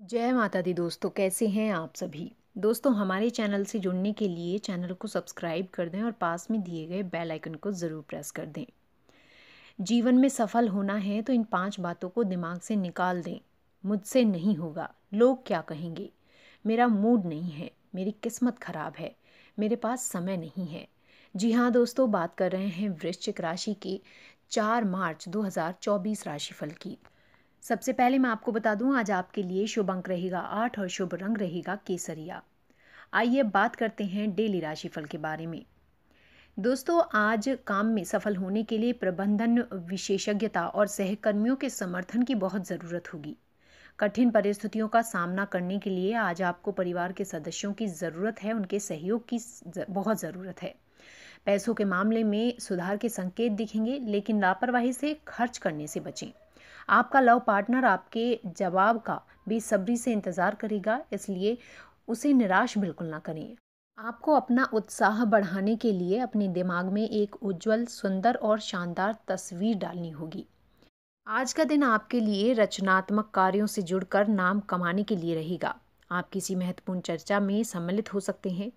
जय माता दी दोस्तों कैसे हैं आप सभी दोस्तों हमारे चैनल से जुड़ने के लिए चैनल को सब्सक्राइब कर दें और पास में दिए गए बेल आइकन को ज़रूर प्रेस कर दें जीवन में सफल होना है तो इन पांच बातों को दिमाग से निकाल दें मुझसे नहीं होगा लोग क्या कहेंगे मेरा मूड नहीं है मेरी किस्मत खराब है मेरे पास समय नहीं है जी हाँ दोस्तों बात कर रहे हैं वृश्चिक राशि के चार मार्च दो राशिफल की सबसे पहले मैं आपको बता दूं आज आपके लिए शुभ अंक रहेगा आठ और शुभ रंग रहेगा केसरिया आइए बात करते हैं डेली राशिफल के बारे में दोस्तों आज काम में सफल होने के लिए प्रबंधन विशेषज्ञता और सहकर्मियों के समर्थन की बहुत ज़रूरत होगी कठिन परिस्थितियों का सामना करने के लिए आज आपको परिवार के सदस्यों की ज़रूरत है उनके सहयोग की बहुत ज़रूरत है पैसों के मामले में सुधार के संकेत दिखेंगे लेकिन लापरवाही से खर्च करने से बचें आपका लव पार्टनर आपके जवाब का बेसब्री से इंतज़ार करेगा इसलिए उसे निराश बिल्कुल ना करें आपको अपना उत्साह बढ़ाने के लिए अपने दिमाग में एक उज्जवल सुंदर और शानदार तस्वीर डालनी होगी आज का दिन आपके लिए रचनात्मक कार्यों से जुड़कर नाम कमाने के लिए रहेगा आप किसी महत्वपूर्ण चर्चा में सम्मिलित हो सकते हैं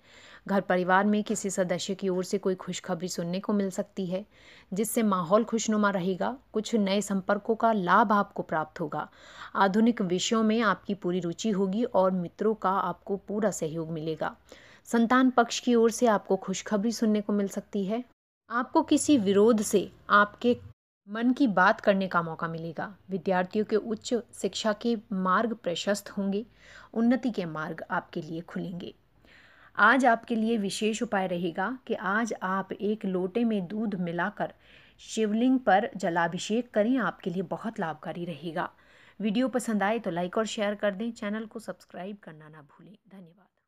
घर परिवार में किसी सदस्य की ओर से कोई खुशखबरी सुनने को मिल सकती है जिससे माहौल खुशनुमा रहेगा कुछ नए संपर्कों का लाभ आपको प्राप्त होगा आधुनिक विषयों में आपकी पूरी रुचि होगी और मित्रों का आपको पूरा सहयोग मिलेगा संतान पक्ष की ओर से आपको खुशखबरी सुनने को मिल सकती है आपको किसी विरोध से आपके मन की बात करने का मौका मिलेगा विद्यार्थियों के उच्च शिक्षा के मार्ग प्रशस्त होंगे उन्नति के मार्ग आपके लिए खुलेंगे आज आपके लिए विशेष उपाय रहेगा कि आज आप एक लोटे में दूध मिलाकर शिवलिंग पर जलाभिषेक करें आपके लिए बहुत लाभकारी रहेगा वीडियो पसंद आए तो लाइक और शेयर कर दें चैनल को सब्सक्राइब करना ना भूलें धन्यवाद